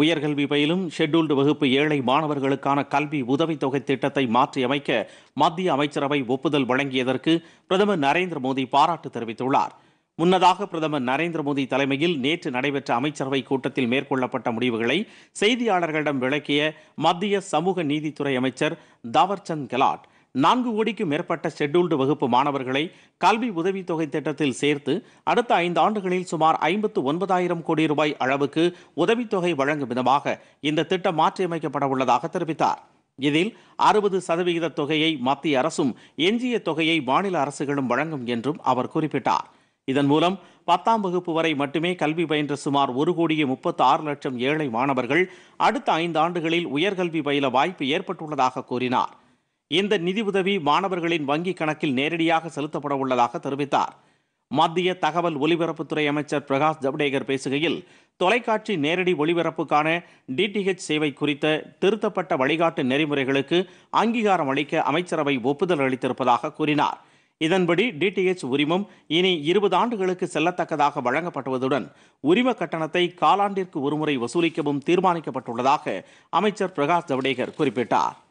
உயர்கல்வி பயிலும் ஷெட்யூல்டு வகுப்பு ஏழை மாணவர்களுக்கான கல்வி உதவித்தொகை திட்டத்தை மாற்றியமைக்க மத்திய அமைச்சரவை ஒப்புதல் வழங்கியதற்கு பிரதமர் நரேந்திர மோடி பாராட்டு தெரிவித்துள்ளார் முன்னதாக பிரதமர் நரேந்திர மோடி தலைமையில் நேற்று நடைபெற்ற அமைச்சரவை கூட்டத்தில் மேற்கொள்ளப்பட்ட முடிவுகளை செய்தியாளர்களிடம் விளக்கிய மத்திய சமூக நீதித்துறை அமைச்சர் தவர்சந்த் கெலாட் நான்கு கோடிக்கும் மேற்பட்ட ஷெட்யூல்டு வகுப்பு மாணவர்களை கல்வி உதவித்தொகை திட்டத்தில் சேர்த்து அடுத்த ஐந்து ஆண்டுகளில் சுமார் ஐம்பத்து ஒன்பதாயிரம் கோடி ரூபாய் அளவுக்கு உதவித்தொகை வழங்கும் விதமாக இந்த திட்டம் மாற்றியமைக்கப்பட உள்ளதாக தெரிவித்தார் இதில் அறுபது சதவிகித தொகையை மத்திய அரசும் எஞ்சிய தொகையை மாநில அரசுகளும் வழங்கும் என்றும் அவர் குறிப்பிட்டார் இதன் மூலம் பத்தாம் வகுப்பு வரை மட்டுமே கல்வி பயின்ற சுமார் ஒரு கோடியே முப்பத்து ஆறு லட்சம் ஏழை மாணவர்கள் அடுத்த ஐந்து ஆண்டுகளில் உயர்கல்வி பயில வாய்ப்பு ஏற்பட்டுள்ளதாக கூறினார் இந்த நிதியுதவி மாணவர்களின் வங்கிக் கணக்கில் நேரடியாக செலுத்தப்பட உள்ளதாக தெரிவித்தார் மத்திய தகவல் ஒலிபரப்புத்துறை அமைச்சர் பிரகாஷ் ஜவடேகர் பேசுகையில் தொலைக்காட்சி நேரடி ஒளிபரப்புக்கான டிடிஹெச் சேவை குறித்த திருத்தப்பட்ட வழிகாட்டு நெறிமுறைகளுக்கு அங்கீகாரம் அளிக்க அமைச்சரவை ஒப்புதல் அளித்திருப்பதாக கூறினார் இதன்படி டிடிஹெச் உரிமம் இனி இருபது ஆண்டுகளுக்கு செல்லத்தக்கதாக வழங்கப்பட்டுவதுடன் உரிம கட்டணத்தை காலாண்டிற்கு ஒருமுறை வசூலிக்கவும் தீர்மானிக்கப்பட்டுள்ளதாக அமைச்சர் பிரகாஷ் ஜவடேகர் குறிப்பிட்டார்